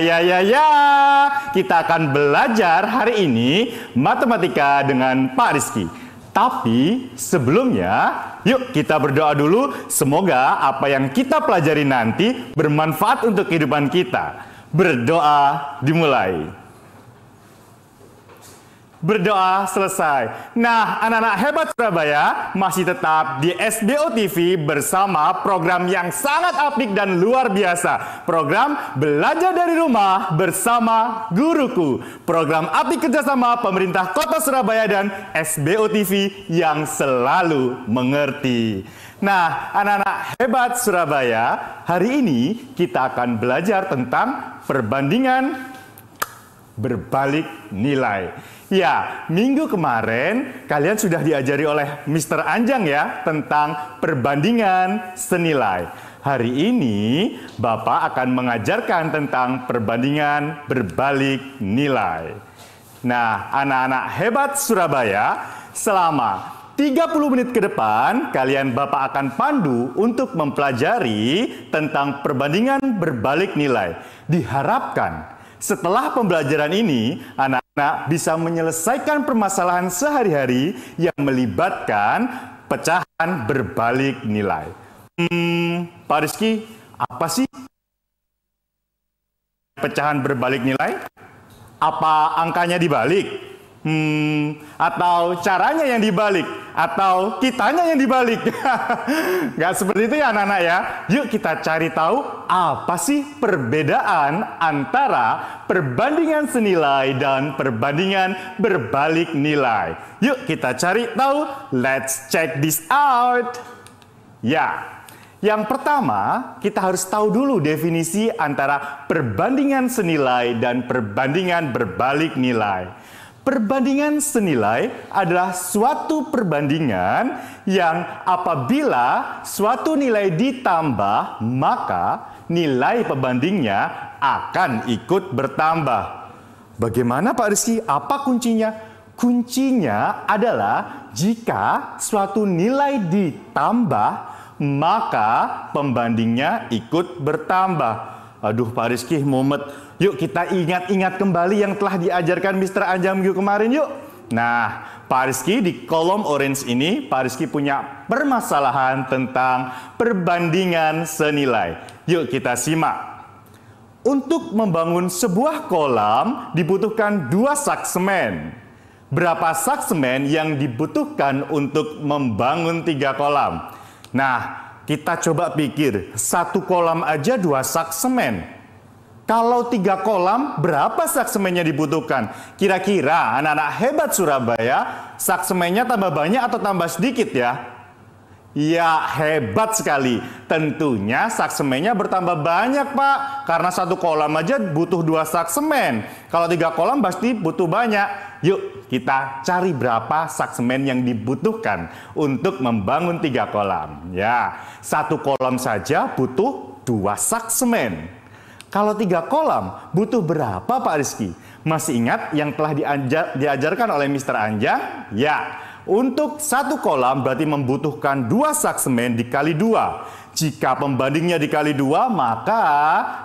Ya ya ya, kita akan belajar hari ini matematika dengan Pak Rizky. Tapi sebelumnya, yuk kita berdoa dulu. Semoga apa yang kita pelajari nanti bermanfaat untuk kehidupan kita. Berdoa dimulai berdoa selesai. Nah, anak-anak hebat Surabaya masih tetap di SBO TV bersama program yang sangat apik dan luar biasa. Program Belajar dari Rumah bersama Guruku. Program apik kerjasama pemerintah kota Surabaya dan SBO TV yang selalu mengerti. Nah, anak-anak hebat Surabaya, hari ini kita akan belajar tentang perbandingan berbalik nilai. Ya, minggu kemarin kalian sudah diajari oleh Mr. Anjang ya tentang perbandingan senilai. Hari ini Bapak akan mengajarkan tentang perbandingan berbalik nilai. Nah, anak-anak hebat Surabaya, selama 30 menit ke depan, kalian Bapak akan pandu untuk mempelajari tentang perbandingan berbalik nilai. Diharapkan setelah pembelajaran ini, anak-anak bisa menyelesaikan permasalahan sehari-hari yang melibatkan pecahan berbalik nilai. Hmm, Pak Rizky, apa sih pecahan berbalik nilai? Apa angkanya dibalik? hmm, atau caranya yang dibalik, atau kitanya yang dibalik. Gak seperti itu ya anak-anak ya. Yuk kita cari tahu apa sih perbedaan antara perbandingan senilai dan perbandingan berbalik nilai. Yuk kita cari tahu, let's check this out. Ya, yang pertama, kita harus tahu dulu definisi antara perbandingan senilai dan perbandingan berbalik nilai. Perbandingan senilai adalah suatu perbandingan yang apabila suatu nilai ditambah, maka nilai pembandingnya akan ikut bertambah. Bagaimana Pak Rizky? Apa kuncinya? Kuncinya adalah jika suatu nilai ditambah, maka pembandingnya ikut bertambah. Aduh Pak Rizky mumet. Yuk kita ingat-ingat kembali yang telah diajarkan Mr. Anjam Gyu kemarin yuk. Nah, Pak Rizky di kolom orange ini, Pak Rizky punya permasalahan tentang perbandingan senilai. Yuk kita simak. Untuk membangun sebuah kolam dibutuhkan dua sak semen. Berapa sak semen yang dibutuhkan untuk membangun tiga kolam? Nah, kita coba pikir, satu kolam aja dua sak semen. Kalau tiga kolam, berapa sak semennya dibutuhkan? Kira-kira anak-anak hebat Surabaya, sak semennya tambah banyak atau tambah sedikit ya? Ya hebat sekali. Tentunya saksemennya bertambah banyak pak. Karena satu kolam aja butuh dua saksemen. Kalau tiga kolam pasti butuh banyak. Yuk kita cari berapa saksemen yang dibutuhkan untuk membangun tiga kolam. Ya satu kolam saja butuh dua saksemen. Kalau tiga kolam butuh berapa Pak Rizky? Masih ingat yang telah diajarkan oleh Mr. Anjang? Ya, untuk satu kolam berarti membutuhkan dua sak semen dikali dua. Jika pembandingnya dikali dua, maka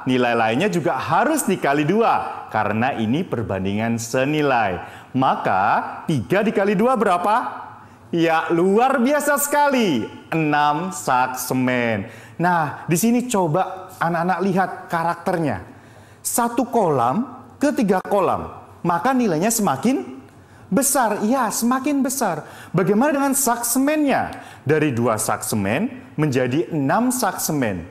nilai lainnya juga harus dikali dua. Karena ini perbandingan senilai. Maka tiga dikali dua berapa? Ya luar biasa sekali, enam sak semen. Nah, di sini coba anak-anak lihat karakternya. Satu kolam ke tiga kolam, maka nilainya semakin Besar, ya semakin besar. Bagaimana dengan saksemennya? Dari dua saksemen menjadi enam saksemen.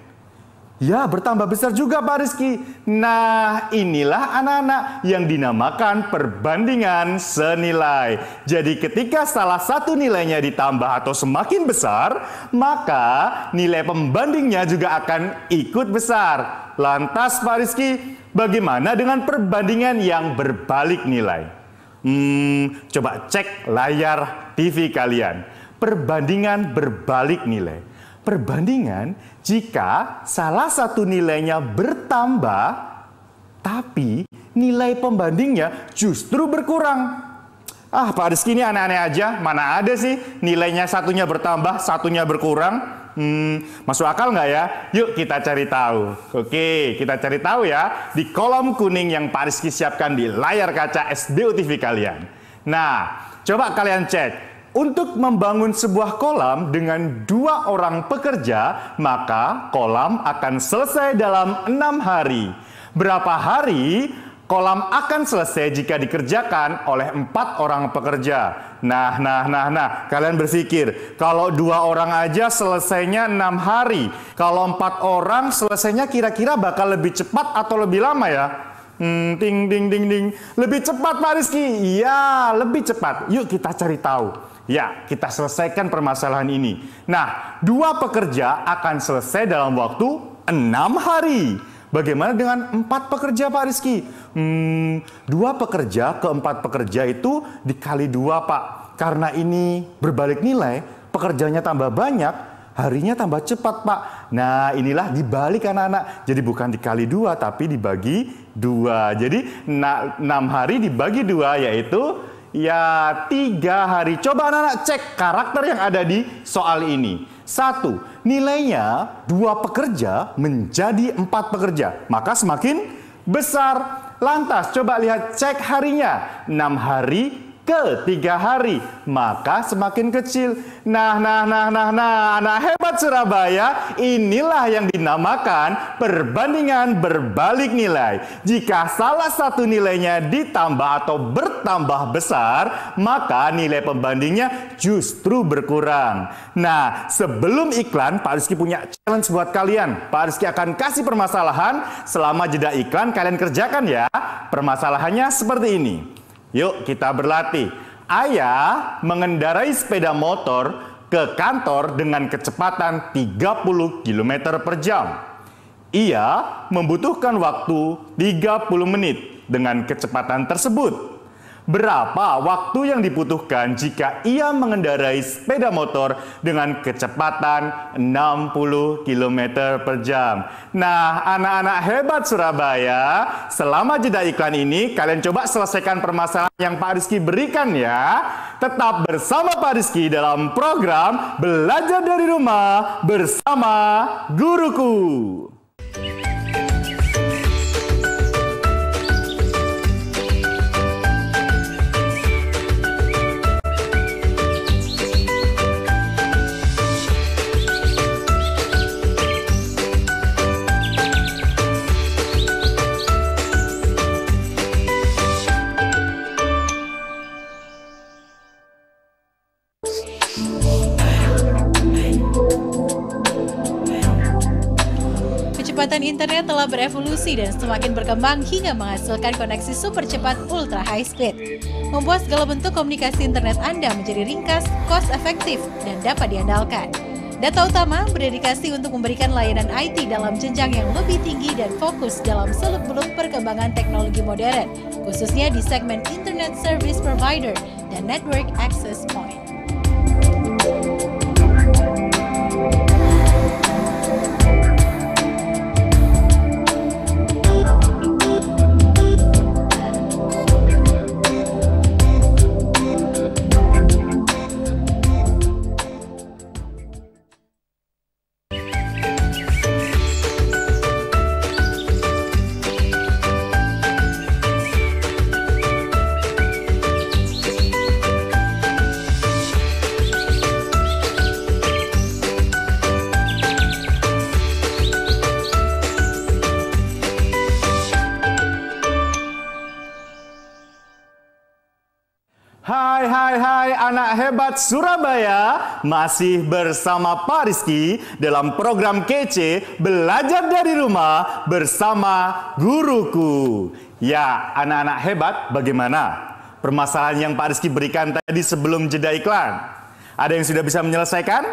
Ya, bertambah besar juga Pak Rizky. Nah, inilah anak-anak yang dinamakan perbandingan senilai. Jadi ketika salah satu nilainya ditambah atau semakin besar, maka nilai pembandingnya juga akan ikut besar. Lantas Pak Rizky, bagaimana dengan perbandingan yang berbalik nilai? hmm, coba cek layar TV kalian. Perbandingan berbalik nilai. Perbandingan jika salah satu nilainya bertambah, tapi nilai pembandingnya justru berkurang. Ah, Pak Rizky ini aneh-aneh aja. Mana ada sih nilainya satunya bertambah, satunya berkurang. Hmm, masuk akal nggak ya? Yuk kita cari tahu. Oke, kita cari tahu ya di kolom kuning yang Pak Rizky siapkan di layar kaca SDU TV kalian. Nah, coba kalian cek. Untuk membangun sebuah kolam dengan dua orang pekerja, maka kolam akan selesai dalam enam hari. Berapa hari Kolam akan selesai jika dikerjakan oleh empat orang pekerja. Nah, nah, nah, nah, kalian berpikir, kalau dua orang aja selesainya enam hari, kalau empat orang selesainya kira-kira bakal lebih cepat atau lebih lama ya? Hmm, ding, ding, ding, ding. Lebih cepat Pak Rizky? Iya, lebih cepat. Yuk kita cari tahu. Ya, kita selesaikan permasalahan ini. Nah, dua pekerja akan selesai dalam waktu enam hari. Bagaimana dengan empat pekerja Pak Rizky? Hmm, dua pekerja ke empat pekerja itu dikali dua Pak. Karena ini berbalik nilai, pekerjanya tambah banyak, harinya tambah cepat Pak. Nah inilah dibalik anak-anak. Jadi bukan dikali dua tapi dibagi dua. Jadi enam hari dibagi dua yaitu ya tiga hari. Coba anak-anak cek karakter yang ada di soal ini. Satu, nilainya dua pekerja menjadi empat pekerja. Maka semakin besar. Lantas coba lihat cek harinya. enam hari ke tiga hari, maka semakin kecil. Nah, nah, nah, nah, nah, anak hebat Surabaya, inilah yang dinamakan perbandingan berbalik nilai. Jika salah satu nilainya ditambah atau bertambah besar, maka nilai pembandingnya justru berkurang. Nah, sebelum iklan, Pak Rizky punya challenge buat kalian. Pak Rizky akan kasih permasalahan, selama jeda iklan kalian kerjakan ya. Permasalahannya seperti ini. Yuk kita berlatih. Ayah mengendarai sepeda motor ke kantor dengan kecepatan 30 km per jam. Ia membutuhkan waktu 30 menit dengan kecepatan tersebut berapa waktu yang dibutuhkan jika ia mengendarai sepeda motor dengan kecepatan 60 km per jam. Nah, anak-anak hebat Surabaya, selama jeda iklan ini, kalian coba selesaikan permasalahan yang Pak Rizky berikan ya. Tetap bersama Pak Rizky dalam program Belajar dari Rumah bersama Guruku. jembatan internet telah berevolusi dan semakin berkembang hingga menghasilkan koneksi super cepat ultra high speed. Membuat segala bentuk komunikasi internet Anda menjadi ringkas, cost efektif, dan dapat diandalkan. Data utama berdedikasi untuk memberikan layanan IT dalam jenjang yang lebih tinggi dan fokus dalam seluk-beluk perkembangan teknologi modern, khususnya di segmen Internet Service Provider dan Network Access Point. anak hebat Surabaya masih bersama Pak Rizky dalam program kece Belajar dari Rumah bersama Guruku. Ya, anak-anak hebat bagaimana? Permasalahan yang Pak Rizky berikan tadi sebelum jeda iklan. Ada yang sudah bisa menyelesaikan?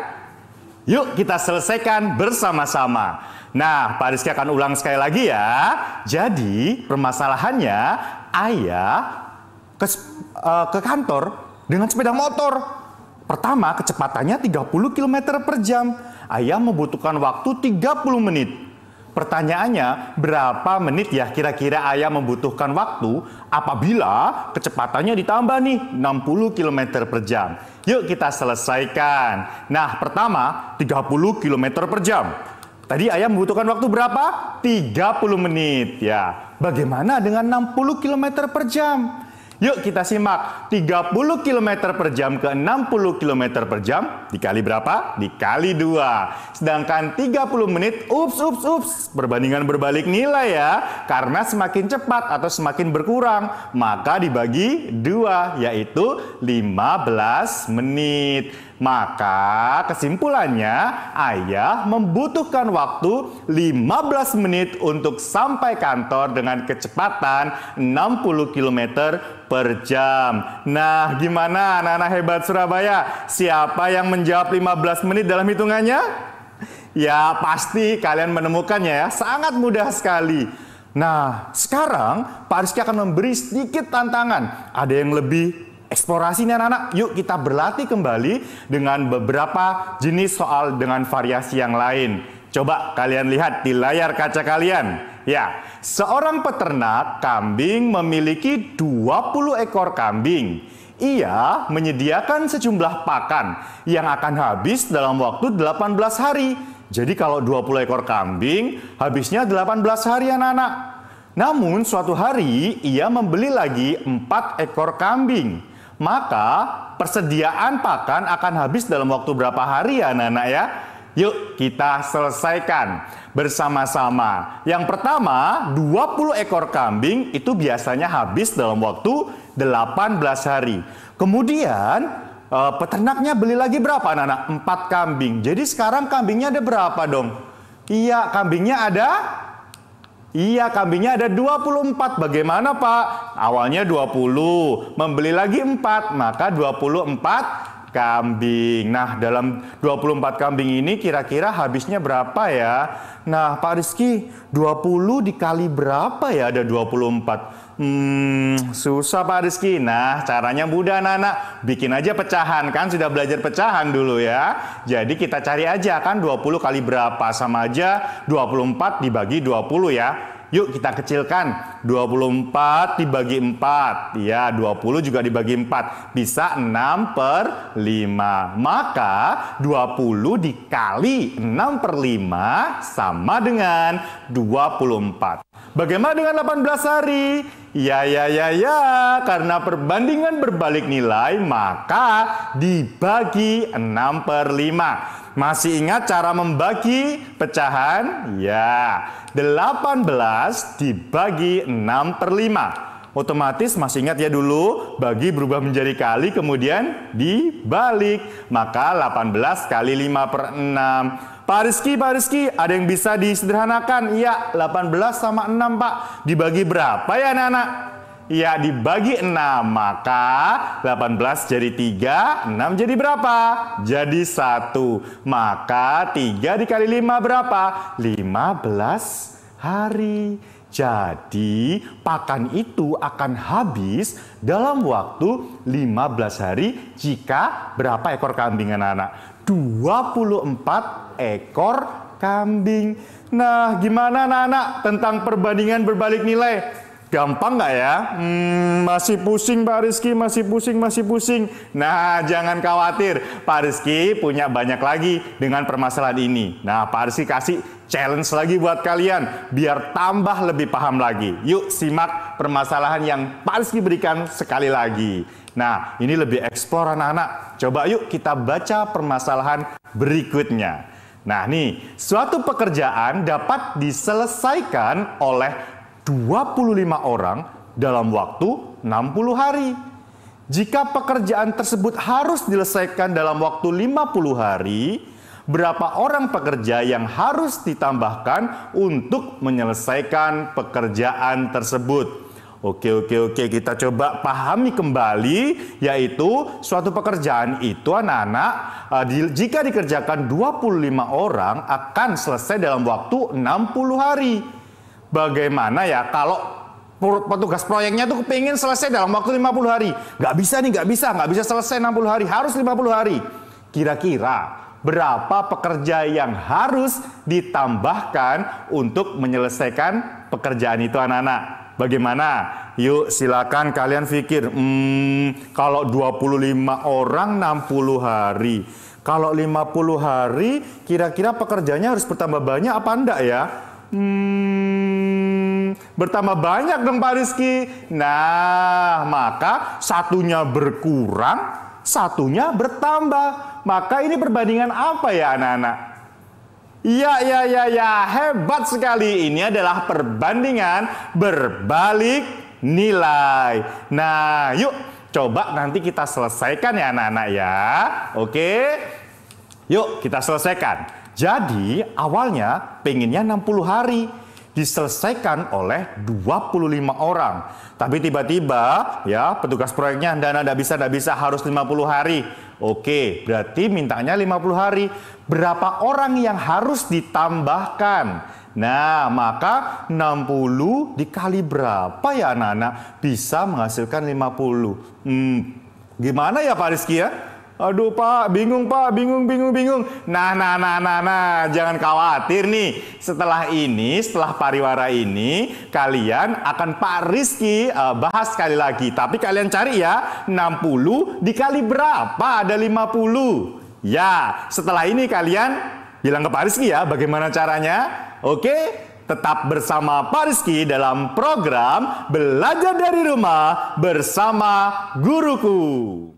Yuk kita selesaikan bersama-sama. Nah, Pak Rizky akan ulang sekali lagi ya. Jadi, permasalahannya ayah ke, uh, ke kantor dengan sepeda motor. Pertama, kecepatannya 30 km per jam. Ayam membutuhkan waktu 30 menit. Pertanyaannya, berapa menit ya kira-kira ayam membutuhkan waktu apabila kecepatannya ditambah nih 60 km per jam? Yuk kita selesaikan. Nah, pertama 30 km per jam. Tadi ayam membutuhkan waktu berapa? 30 menit ya. Bagaimana dengan 60 km per jam? Yuk kita simak 30 km per jam ke 60 km per jam dikali berapa? Dikali 2 Sedangkan 30 menit ups ups ups perbandingan berbalik nilai ya Karena semakin cepat atau semakin berkurang Maka dibagi 2 yaitu 15 menit maka kesimpulannya ayah membutuhkan waktu 15 menit untuk sampai kantor dengan kecepatan 60 km per jam. Nah gimana anak-anak hebat Surabaya? Siapa yang menjawab 15 menit dalam hitungannya? Ya pasti kalian menemukannya ya, sangat mudah sekali. Nah sekarang Pak Rizky akan memberi sedikit tantangan. Ada yang lebih, eksplorasi nih anak-anak. Yuk kita berlatih kembali dengan beberapa jenis soal dengan variasi yang lain. Coba kalian lihat di layar kaca kalian. Ya, seorang peternak kambing memiliki 20 ekor kambing. Ia menyediakan sejumlah pakan yang akan habis dalam waktu 18 hari. Jadi kalau 20 ekor kambing, habisnya 18 hari anak-anak. Namun suatu hari ia membeli lagi empat ekor kambing maka persediaan pakan akan habis dalam waktu berapa hari ya anak-anak ya? Yuk kita selesaikan bersama-sama. Yang pertama, 20 ekor kambing itu biasanya habis dalam waktu 18 hari. Kemudian eh, peternaknya beli lagi berapa anak-anak? 4 kambing. Jadi sekarang kambingnya ada berapa dong? Iya, kambingnya ada Iya, kambingnya ada 24. Bagaimana, Pak? Awalnya 20, membeli lagi 4, maka 24 kambing. Nah, dalam 24 kambing ini kira-kira habisnya berapa ya? Nah, Pak Rizky, 20 dikali berapa ya ada 24? Hmm, susah Pak Rizky. Nah, caranya mudah Nana. Bikin aja pecahan kan, sudah belajar pecahan dulu ya. Jadi kita cari aja kan 20 kali berapa sama aja 24 dibagi 20 ya. Yuk kita kecilkan. 24 dibagi 4. Ya, 20 juga dibagi 4. Bisa 6 per 5. Maka 20 dikali 6 per 5 sama dengan 24. Bagaimana dengan 18 hari? Ya, ya, ya, ya. Karena perbandingan berbalik nilai, maka dibagi 6 per 5 masih ingat cara membagi pecahan? Ya, 18 dibagi 6 per 5. Otomatis masih ingat ya dulu, bagi berubah menjadi kali kemudian dibalik. Maka 18 kali 5 per 6. Pak Rizky, Pak Rizky, ada yang bisa disederhanakan? Iya, 18 sama 6 Pak. Dibagi berapa ya anak-anak? Ya dibagi 6, maka 18 jadi 3, 6 jadi berapa? Jadi 1. Maka 3 dikali 5 berapa? 15 hari. Jadi pakan itu akan habis dalam waktu 15 hari jika berapa ekor kambing anak-anak? 24 ekor kambing. Nah gimana anak-anak tentang perbandingan berbalik nilai? Gampang nggak ya? Hmm, masih pusing Pak Rizky, masih pusing, masih pusing. Nah, jangan khawatir. Pak Rizky punya banyak lagi dengan permasalahan ini. Nah, Pak Rizky kasih challenge lagi buat kalian. Biar tambah lebih paham lagi. Yuk simak permasalahan yang Pak Rizky berikan sekali lagi. Nah, ini lebih eksplor anak-anak. Coba yuk kita baca permasalahan berikutnya. Nah, nih, suatu pekerjaan dapat diselesaikan oleh 25 orang dalam waktu 60 hari. Jika pekerjaan tersebut harus diselesaikan dalam waktu 50 hari, berapa orang pekerja yang harus ditambahkan untuk menyelesaikan pekerjaan tersebut? Oke, oke, oke, kita coba pahami kembali, yaitu suatu pekerjaan itu anak-anak eh, jika dikerjakan 25 orang akan selesai dalam waktu 60 hari bagaimana ya kalau petugas proyeknya tuh kepingin selesai dalam waktu 50 hari. Nggak bisa nih, nggak bisa, nggak bisa selesai 60 hari, harus 50 hari. Kira-kira berapa pekerja yang harus ditambahkan untuk menyelesaikan pekerjaan itu anak-anak? Bagaimana? Yuk silakan kalian pikir, hmm, kalau 25 orang 60 hari. Kalau 50 hari, kira-kira pekerjanya harus bertambah banyak apa enggak ya? Hmm, bertambah banyak dong Pak Rizky. Nah, maka satunya berkurang, satunya bertambah. Maka ini perbandingan apa ya anak-anak? Ya, ya, ya, ya. hebat sekali. Ini adalah perbandingan berbalik nilai. Nah, yuk coba nanti kita selesaikan ya anak-anak ya. Oke, yuk kita selesaikan. Jadi awalnya pengennya 60 hari diselesaikan oleh 25 orang. Tapi tiba-tiba ya petugas proyeknya Anda tidak bisa, tidak bisa harus 50 hari. Oke, berarti mintanya 50 hari. Berapa orang yang harus ditambahkan? Nah, maka 60 dikali berapa ya anak-anak bisa menghasilkan 50? Hmm, gimana ya Pak Rizky ya? Aduh pak, bingung pak, bingung, bingung, bingung. Nah, nah, nah, nah, nah, jangan khawatir nih. Setelah ini, setelah pariwara ini, kalian akan Pak Rizky uh, bahas sekali lagi. Tapi kalian cari ya, 60 dikali berapa ada 50. Ya, setelah ini kalian bilang ke Pak Rizky ya bagaimana caranya. Oke, tetap bersama Pak Rizky dalam program Belajar dari Rumah bersama Guruku.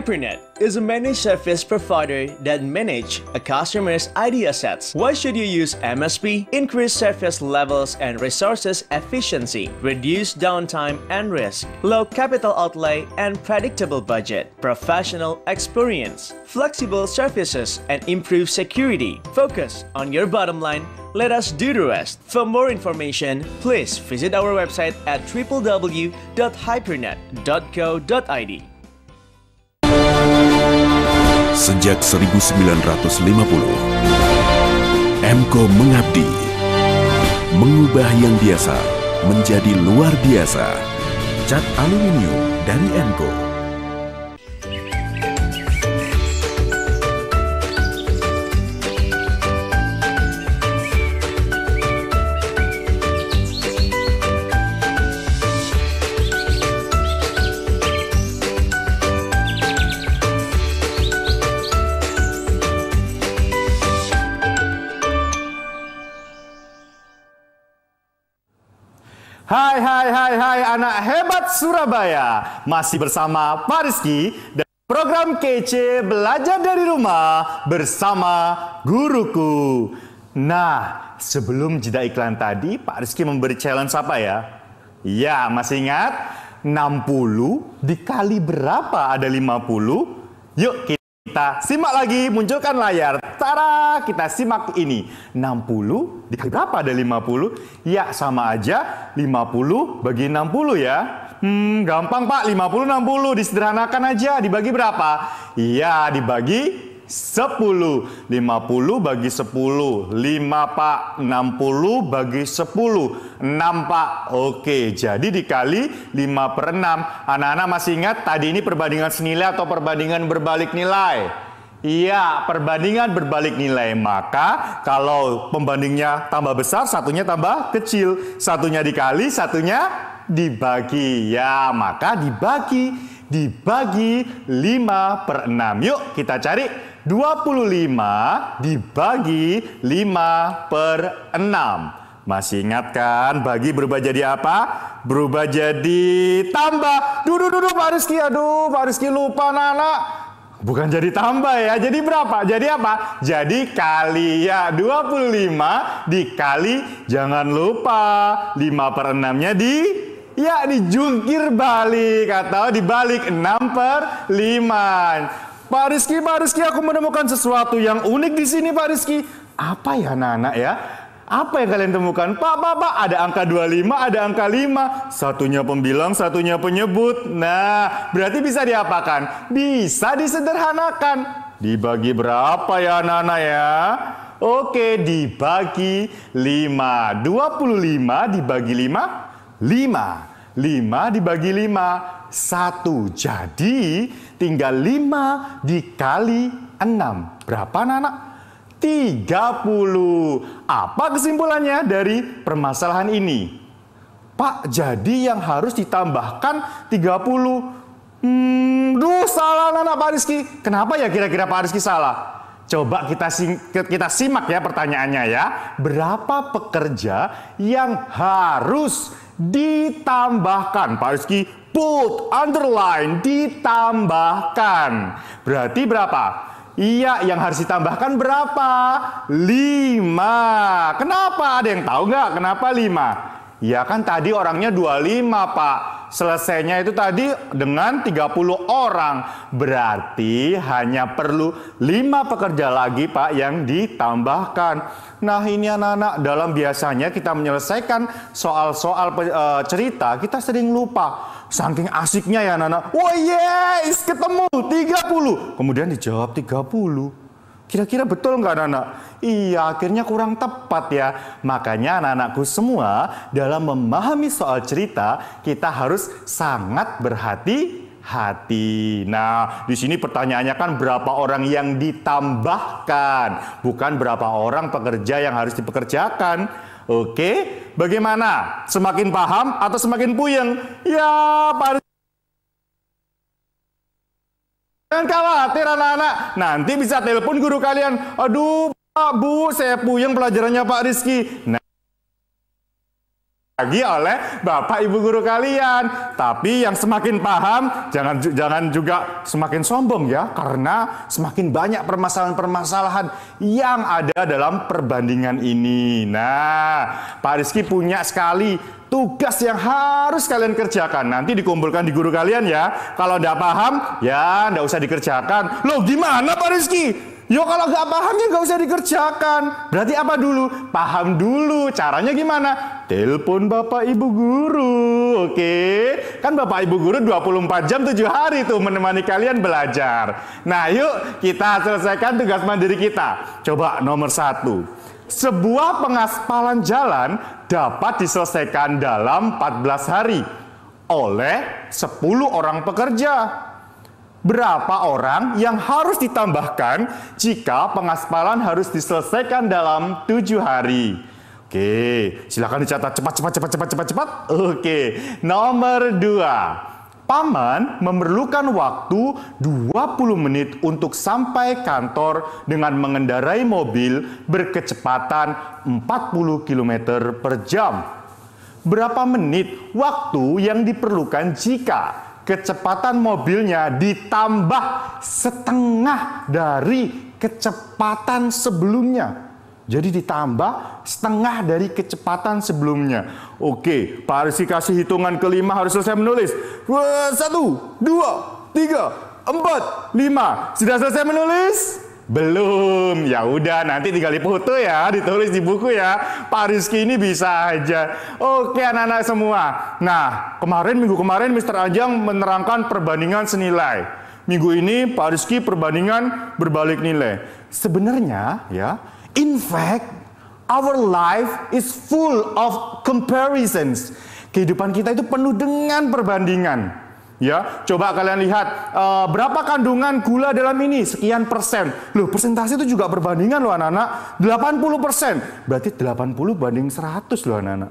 Hypernet is a managed service provider that manage a customer's ID sets. Why should you use MSP? Increase service levels and resources efficiency, reduce downtime and risk, low capital outlay and predictable budget, professional experience, flexible services and improved security. Focus on your bottom line let us do the rest. For more information, please visit our website at www.hypernet.co.id. Sejak 1950, Emco mengabdi, mengubah yang biasa menjadi luar biasa. Cat aluminium dari Emco Hai hai hai hai anak hebat Surabaya Masih bersama Pak Rizky dan program kece belajar dari rumah bersama guruku Nah sebelum jeda iklan tadi Pak Rizky memberi challenge apa ya? Ya masih ingat 60 dikali berapa ada 50? Yuk kita kita simak lagi, munculkan layar. Tara, kita simak ini. 60 dikali berapa ada 50? Ya, sama aja 50 bagi 60 ya. Hmm, gampang Pak, 50 60 disederhanakan aja dibagi berapa? Iya, dibagi 10. 50 bagi 10. 5 pak. 60 bagi 10. 6 pak. Oke, jadi dikali 5 per 6. Anak-anak masih ingat tadi ini perbandingan senilai atau perbandingan berbalik nilai? Iya, perbandingan berbalik nilai. Maka kalau pembandingnya tambah besar, satunya tambah kecil. Satunya dikali, satunya dibagi. Ya, maka dibagi. Dibagi 5 per 6. Yuk kita cari 25 dibagi 5 per 6. Masih ingat kan bagi berubah jadi apa? Berubah jadi tambah. Duduk, duduk Pak Rizky. Aduh, Pak Rizky lupa Nana. Bukan jadi tambah ya, jadi berapa? Jadi apa? Jadi kali ya, 25 dikali, jangan lupa 5 per 6-nya di ya dijungkir balik atau dibalik 6 per 5. Pak Rizky, Pak Rizky, aku menemukan sesuatu yang unik di sini, Pak Rizky. Apa ya anak-anak ya? Apa yang kalian temukan? Pak, pak, pak, ada angka 25, ada angka 5. Satunya pembilang, satunya penyebut. Nah, berarti bisa diapakan? Bisa disederhanakan. Dibagi berapa ya anak-anak ya? Oke, dibagi 5. 25 dibagi 5? 5. 5 dibagi 5, 1. Jadi, tinggal 5 dikali 6. Berapa anak-anak? 30. Apa kesimpulannya dari permasalahan ini? Pak, jadi yang harus ditambahkan 30. Hmm, duh salah anak, -anak Pak Rizky. Kenapa ya kira-kira Pak Rizky salah? Coba kita, kita simak ya pertanyaannya ya. Berapa pekerja yang harus ditambahkan? Pak Rizky Put underline, ditambahkan. Berarti berapa? Iya, yang harus ditambahkan berapa? 5. Kenapa? Ada yang tahu nggak kenapa 5? Ya kan tadi orangnya 25, Pak. Selesainya itu tadi dengan 30 orang. Berarti hanya perlu 5 pekerja lagi, Pak, yang ditambahkan. Nah, ini anak-anak, dalam biasanya kita menyelesaikan soal-soal e, cerita, kita sering lupa saking asiknya ya Nana. Wah oh, yes, ketemu 30. Kemudian dijawab 30. Kira-kira betul nggak Nana? Iya, akhirnya kurang tepat ya. Makanya anak-anakku semua dalam memahami soal cerita, kita harus sangat berhati-hati. Nah, di sini pertanyaannya kan berapa orang yang ditambahkan, bukan berapa orang pekerja yang harus dipekerjakan. Oke, bagaimana? Semakin paham atau semakin puyeng? Ya, Pak Jangan khawatir anak-anak, nanti bisa telepon guru kalian. Aduh, Pak Bu, saya puyeng pelajarannya Pak Rizky. Nah, lagi oleh Bapak Ibu guru kalian. Tapi yang semakin paham jangan jangan juga semakin sombong ya karena semakin banyak permasalahan-permasalahan yang ada dalam perbandingan ini. Nah, Pak Rizky punya sekali tugas yang harus kalian kerjakan. Nanti dikumpulkan di guru kalian ya. Kalau tidak paham, ya tidak usah dikerjakan. Loh gimana Pak Rizky? Yo ya, kalau nggak paham ya nggak usah dikerjakan. Berarti apa dulu? Paham dulu. Caranya gimana? Telepon Bapak Ibu guru. Oke. Kan Bapak Ibu guru 24 jam 7 hari tuh menemani kalian belajar. Nah, yuk kita selesaikan tugas mandiri kita. Coba nomor satu. Sebuah pengaspalan jalan dapat diselesaikan dalam 14 hari oleh 10 orang pekerja. Berapa orang yang harus ditambahkan jika pengaspalan harus diselesaikan dalam tujuh hari? Oke, silakan dicatat cepat cepat cepat cepat cepat cepat. Oke, nomor dua. Paman memerlukan waktu 20 menit untuk sampai kantor dengan mengendarai mobil berkecepatan 40 km per jam. Berapa menit waktu yang diperlukan jika kecepatan mobilnya ditambah setengah dari kecepatan sebelumnya. Jadi ditambah setengah dari kecepatan sebelumnya. Oke, Pak Arsi kasih hitungan kelima harus selesai menulis. Satu, dua, tiga, empat, lima. Sudah selesai menulis? Belum. Ya udah nanti tinggal foto ya, ditulis di buku ya. Pak Rizky ini bisa aja. Oke anak-anak semua. Nah, kemarin minggu kemarin Mr. Ajang menerangkan perbandingan senilai. Minggu ini Pak Rizky perbandingan berbalik nilai. Sebenarnya ya, in fact our life is full of comparisons. Kehidupan kita itu penuh dengan perbandingan. Ya, coba kalian lihat uh, berapa kandungan gula dalam ini sekian persen. Loh, persentase itu juga perbandingan loh anak-anak. 80 persen, berarti 80 banding 100 loh anak-anak.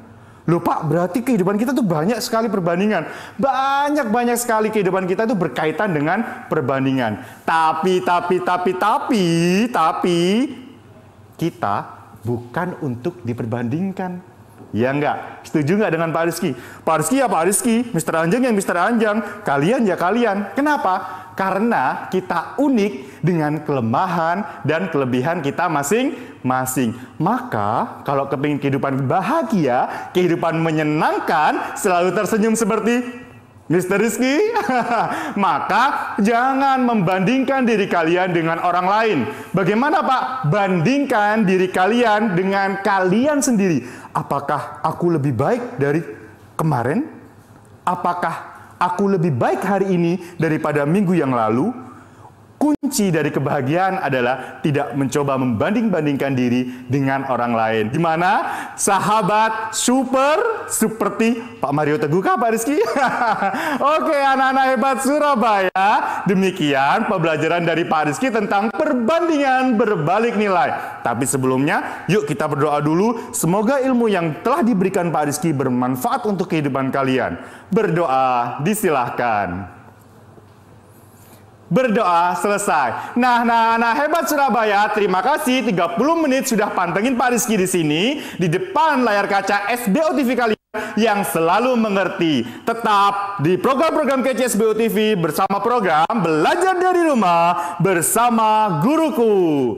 Loh Pak, berarti kehidupan kita tuh banyak sekali perbandingan. Banyak-banyak sekali kehidupan kita itu berkaitan dengan perbandingan. Tapi, tapi, tapi, tapi, tapi, kita bukan untuk diperbandingkan. Ya enggak? Setuju enggak dengan Pak Rizky? Pak Rizky ya Pak Rizky, Mister Anjang yang Mister Anjang, kalian ya kalian. Kenapa? Karena kita unik dengan kelemahan dan kelebihan kita masing-masing. Maka kalau kepingin kehidupan bahagia, kehidupan menyenangkan, selalu tersenyum seperti Mr. Rizky, maka jangan membandingkan diri kalian dengan orang lain. Bagaimana Pak? Bandingkan diri kalian dengan kalian sendiri. Apakah aku lebih baik dari kemarin? Apakah aku lebih baik hari ini daripada minggu yang lalu? kunci dari kebahagiaan adalah tidak mencoba membanding-bandingkan diri dengan orang lain. Gimana? Sahabat super seperti Pak Mario Teguh kah Pak Rizky? Oke anak-anak hebat Surabaya, demikian pembelajaran dari Pak Rizky tentang perbandingan berbalik nilai. Tapi sebelumnya, yuk kita berdoa dulu. Semoga ilmu yang telah diberikan Pak Rizky bermanfaat untuk kehidupan kalian. Berdoa disilahkan berdoa selesai. Nah, nah, nah hebat Surabaya. Terima kasih 30 menit sudah pantengin Pak Rizky di sini di depan layar kaca SBO TV kalian yang selalu mengerti. Tetap di program-program kece SBO TV bersama program Belajar dari Rumah bersama Guruku.